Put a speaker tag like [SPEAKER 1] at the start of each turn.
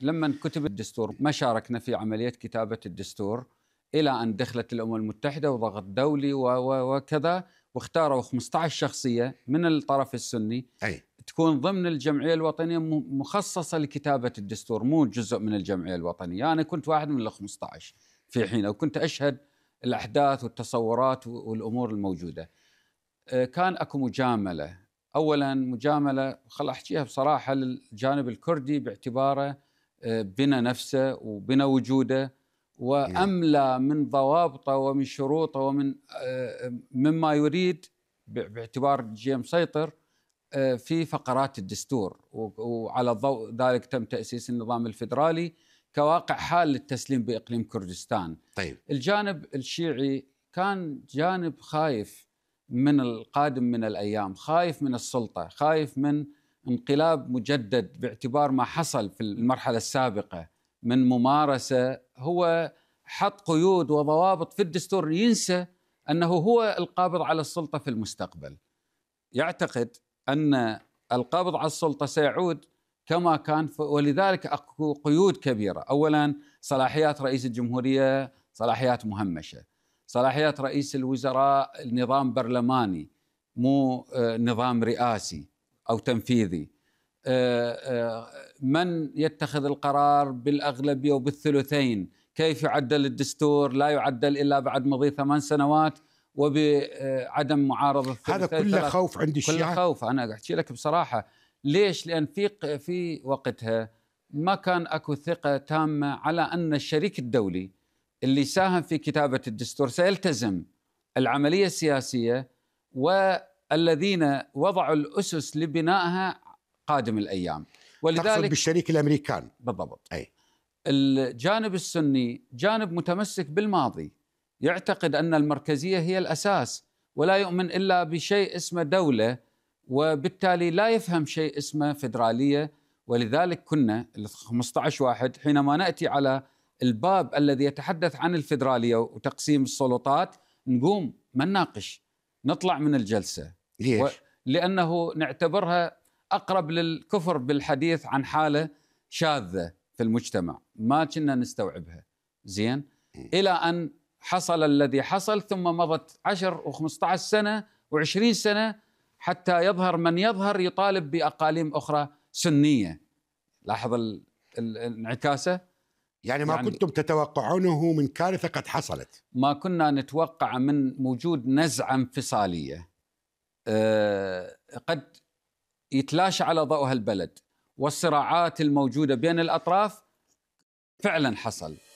[SPEAKER 1] لما كتب الدستور ما شاركنا في عملية كتابة الدستور إلى أن دخلت الأمم المتحدة وضغط دولي وكذا واختاروا 15 شخصية من الطرف السني أي. تكون ضمن الجمعية الوطنية مخصصة لكتابة الدستور مو جزء من الجمعية الوطنية أنا كنت واحد من ال 15 في حينه وكنت أشهد الأحداث والتصورات والأمور الموجودة آه، كان أكو مجاملة أولا مجاملة خل أحكيها بصراحة للجانب الكردي باعتباره بنا نفسه وبنا وجوده نعم. واملى من ضوابطه ومن شروطه ومن آه، مما يريد باعتبار جي مسيطر آه، في فقرات الدستور وعلى ضوء ذلك تم تاسيس النظام الفدرالي كواقع حال للتسليم باقليم كردستان. طيب الجانب الشيعي كان جانب خايف من القادم من الايام، خايف من السلطه، خايف من انقلاب مجدد باعتبار ما حصل في المرحله السابقه من ممارسه هو حط قيود وضوابط في الدستور ينسى انه هو القابض على السلطه في المستقبل. يعتقد ان القابض على السلطه سيعود كما كان ولذلك اكو قيود كبيره، اولا صلاحيات رئيس الجمهوريه صلاحيات مهمشه، صلاحيات رئيس الوزراء نظام برلماني مو آه، نظام رئاسي. او تنفيذي آه، آه، من يتخذ القرار بالاغلبيه وبالثلثين كيف يعدل الدستور لا يعدل الا بعد مضي ثمان سنوات وبعدم معارضه هذا كله خوف عند الشيعه كله خوف انا احكي لك بصراحه ليش؟ لان في في وقتها ما كان اكو ثقه تامه على ان الشريك الدولي اللي ساهم في كتابه الدستور سيلتزم العمليه السياسيه و الذين وضعوا الاسس لبنائها قادم الايام ولذلك تقصد بالشريك الامريكان بالضبط اي الجانب السني جانب متمسك بالماضي يعتقد ان المركزيه هي الاساس ولا يؤمن الا بشيء اسمه دوله وبالتالي لا يفهم شيء اسمه فدراليه ولذلك كنا ال 15 واحد حينما ناتي على الباب الذي يتحدث عن الفدراليه وتقسيم السلطات نقوم ما نناقش نطلع من الجلسه ليش؟ و... لأنه نعتبرها أقرب للكفر بالحديث عن حالة شاذة في المجتمع ما كنا نستوعبها زين إيه. إلى أن حصل الذي حصل ثم مضت 10 و15 سنة و20 سنة حتى يظهر من يظهر يطالب بأقاليم أخرى سنية لاحظ ال... الانعكاسة يعني ما يعني كنتم تتوقعونه من كارثة قد حصلت ما كنا نتوقع من وجود نزعة انفصالية آه، قد يتلاشى على ضوء هالبلد والصراعات الموجوده بين الاطراف فعلا حصل